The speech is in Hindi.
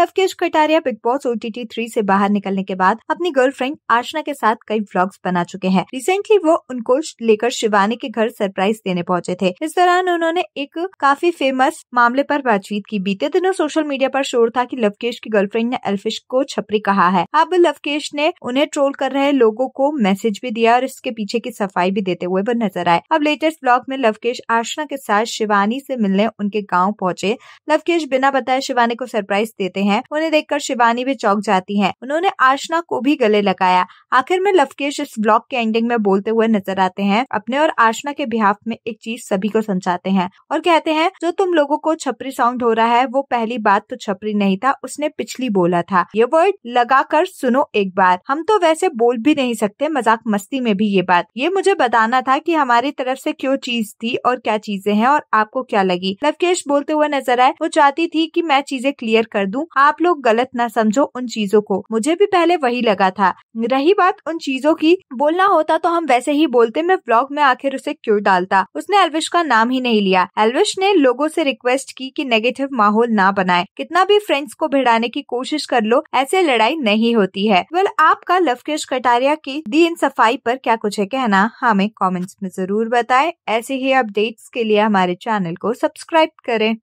अवकेश Kataria Bigg Boss O T three से बाहर निकलने के बाद अपनी गर्लफ्रेंड आशना के साथ कई व्लॉग्स बना चुके हैं रिसेंटली वो उनको लेकर शिवानी के घर सरप्राइज देने पहुंचे थे इस दौरान उन्होंने एक काफी फेमस मामले पर बातचीत की बीते दिनों सोशल मीडिया पर शोर था कि लवकेश की गर्लफ्रेंड ने एल्फिश को छपरी कहा है अब लवकेश ने उन्हें ट्रोल कर रहे लोगों को मैसेज भी दिया और इसके पीछे की सफाई भी देते हुए वो नजर आए अब लेटेस्ट ब्लॉग में लवकेश आशना के साथ शिवानी से मिलने उनके गाँव पहुंचे लवकेश बिना बताए शिवानी को सरप्राइज देते हैं हैं उन्हें देखकर शिवानी भी चौक जाती है उन्होंने आशना को भी गले लगाया आखिर में लवकेश इस ब्लॉग के एंडिंग में बोलते हुए नजर आते हैं अपने और आशना के बिहाफ में एक चीज सभी को समझाते हैं और कहते हैं जो तुम लोगो को छपरी साउंड हो रहा है वो पहली बात तो छपरी नहीं था उसने पिछली बोला था ये वर्ड लगा कर सुनो एक बार हम तो वैसे बोल भी नहीं सकते मजाक मस्ती में भी ये बात ये मुझे बताना था कि हमारी तरफ से क्यों चीज थी और क्या चीजें हैं और आपको क्या लगी लवकेश बोलते हुए नजर आए वो चाहती थी कि मैं चीजें क्लियर कर दूं आप लोग गलत ना समझो उन चीजों को मुझे भी पहले वही लगा था रही बात उन चीजों की बोलना होता तो हम वैसे ही बोलते मैं ब्लॉग में आखिर उसे क्यों डालता उसने एलविश का नाम ही नहीं लिया एलविश ने लोगों से रिक्वेस्ट की कि नेगेटिव माहौल ना बनाए कितना भी फ्रेंड्स को भिड़ाने की कोशिश कर लो ऐसे लड़ाई नहीं होती है वेल आपका लवकेश कटारिया की दी इन सफाई पर क्या कुछ है कहना हाँ, हमें कॉमेंट्स में जरूर बताए ऐसे ही अपडेट्स के लिए हमारे चैनल को सब्सक्राइब करें